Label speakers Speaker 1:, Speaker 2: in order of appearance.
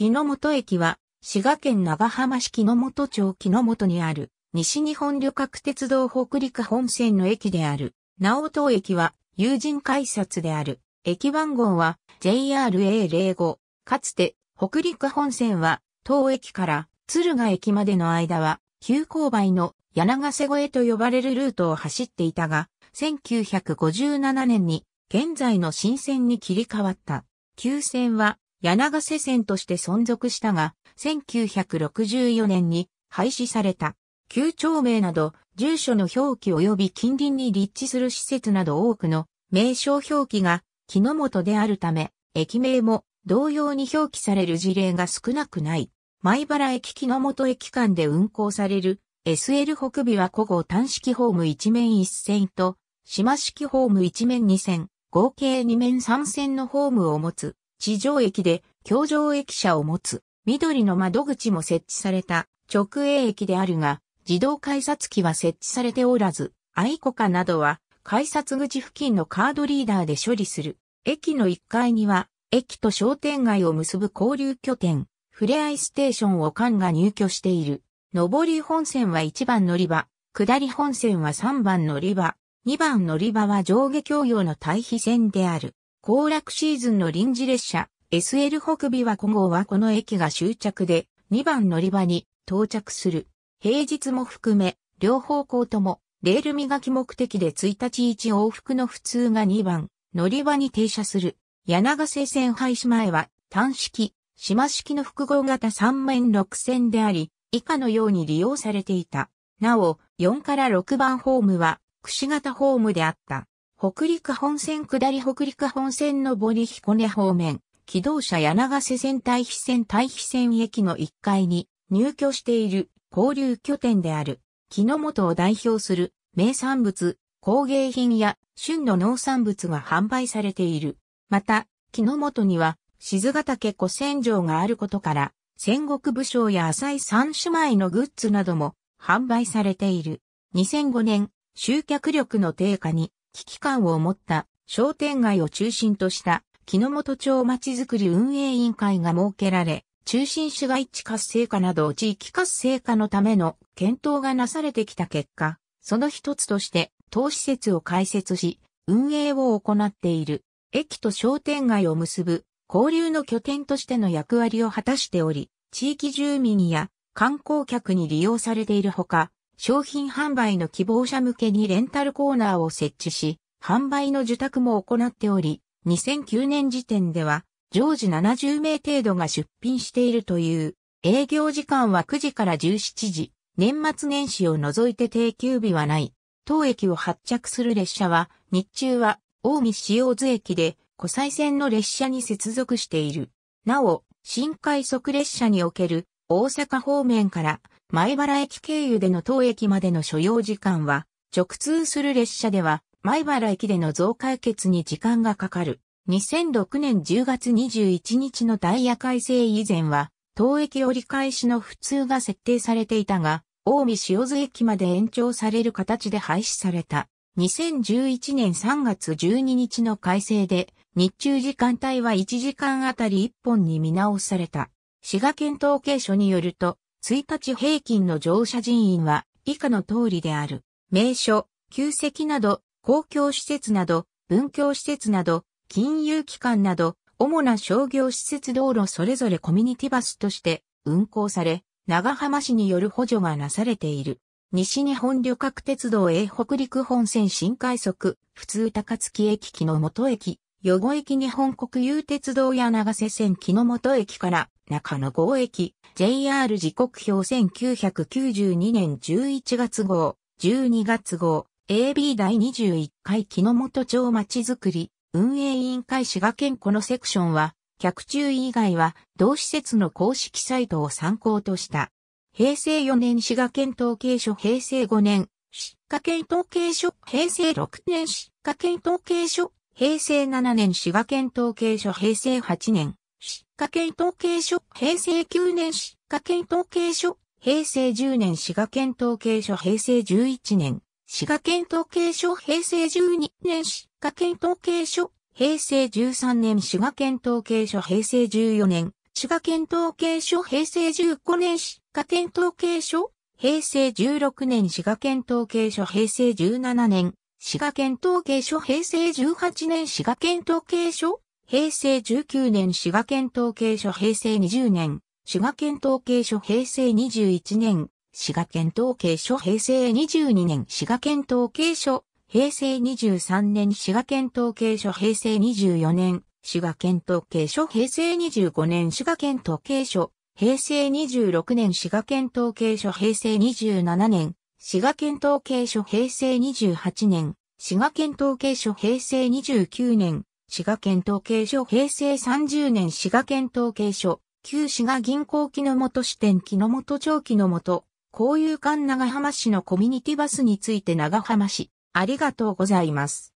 Speaker 1: 木の本駅は、滋賀県長浜市木の本町木の本にある、西日本旅客鉄道北陸本線の駅である。直東駅は、有人改札である。駅番号は JRA05。かつて、北陸本線は、東駅から敦賀駅までの間は、急勾配の柳瀬越えと呼ばれるルートを走っていたが、1957年に、現在の新線に切り替わった。急線は、柳瀬線として存続したが、1964年に廃止された。旧町名など、住所の表記及び近隣に立地する施設など多くの名称表記が木の元であるため、駅名も同様に表記される事例が少なくない。米原駅木の元駅間で運行される SL 北部は古号単式ホーム1面1線と、島式ホーム1面2線、合計2面3線のホームを持つ。地上駅で橋上駅舎を持つ緑の窓口も設置された直営駅であるが、自動改札機は設置されておらず、愛子家などは改札口付近のカードリーダーで処理する。駅の1階には、駅と商店街を結ぶ交流拠点、ふれあいステーションを管が入居している。上り本線は1番乗り場、下り本線は3番乗り場、2番乗り場は上下共用の対比線である。行楽シーズンの臨時列車 SL 北尾は今号はこの駅が終着で2番乗り場に到着する。平日も含め両方向ともレール磨き目的で1日1往復の普通が2番乗り場に停車する。柳瀬線廃止前は単式、島式の複合型3面6線であり、以下のように利用されていた。なお、4から6番ホームは、串型ホームであった。北陸本線下り北陸本線のヒ彦根方面、機動車柳瀬線対比線対比線駅の1階に入居している交流拠点である、木の本を代表する名産物、工芸品や旬の農産物が販売されている。また、木の本には静ヶ岳古戦場があることから、戦国武将や浅井三姉妹のグッズなども販売されている。2005年、集客力の低下に危機感を持った商店街を中心とした木の本町まちづくり運営委員会が設けられ、中心市街地活性化など地域活性化のための検討がなされてきた結果、その一つとして当施設を開設し、運営を行っている駅と商店街を結ぶ交流の拠点としての役割を果たしており、地域住民や観光客に利用されているほか、商品販売の希望者向けにレンタルコーナーを設置し、販売の受託も行っており、2009年時点では、常時70名程度が出品しているという、営業時間は9時から17時、年末年始を除いて定休日はない。当駅を発着する列車は、日中は、大見塩津駅で、湖西線の列車に接続している。なお、新快速列車における大阪方面から前原駅経由での当駅までの所要時間は、直通する列車では、前原駅での増解決に時間がかかる。2006年10月21日のダイヤ改正以前は、当駅折り返しの普通が設定されていたが、大見塩津駅まで延長される形で廃止された。2011年3月12日の改正で、日中時間帯は1時間あたり1本に見直された。滋賀県統計所によると、1日平均の乗車人員は以下の通りである。名所、旧跡など、公共施設など、文教施設など、金融機関など、主な商業施設道路それぞれコミュニティバスとして運行され、長浜市による補助がなされている。西日本旅客鉄道へ北陸本線新快速、普通高槻駅木の元駅、余後駅日本国有鉄道や長瀬線木の本駅から中野号駅 JR 時刻表1992年11月号、12月号、AB 第21回木の本町まちづくり、運営委員会滋賀県このセクションは、客中以外は同施設の公式サイトを参考とした。平成4年滋賀県統計所平成5年、滋賀県統計所平成6年滋賀県統計所平成7年滋賀県統計所平成8年、滋賀県統計所平成9年滋賀県統計所平成10年滋賀県統計所平成11年、滋賀県統計所平成12年滋賀県統計所平成13年滋賀県統計所平成14年、滋賀県統計所平成15年滋賀県統計所平成16年滋賀県統計所平成17年滋賀県統計所平成18年滋賀県統計所平成19年滋賀県統計所平成20年滋賀県統計所平成21年滋賀県統計所平成22年滋賀県統計所平成23年滋賀県統計所平成24年滋賀県統計所平成25年滋賀県統計所平成26年滋賀県統計所平成27年滋賀県統計所平成28年、滋賀県統計所平成29年、滋賀県統計所平成30年滋賀県統計所、旧滋賀銀行木の本支店木の本町木の本、交友館長浜市のコミュニティバスについて長浜市、ありがとうございます。